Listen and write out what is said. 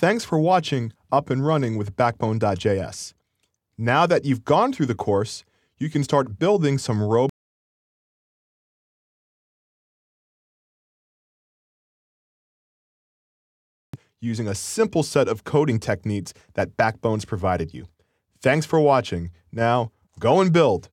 Thanks for watching Up and Running with Backbone.js. Now that you've gone through the course, you can start building some robust using a simple set of coding techniques that Backbone's provided you. Thanks for watching. Now, go and build.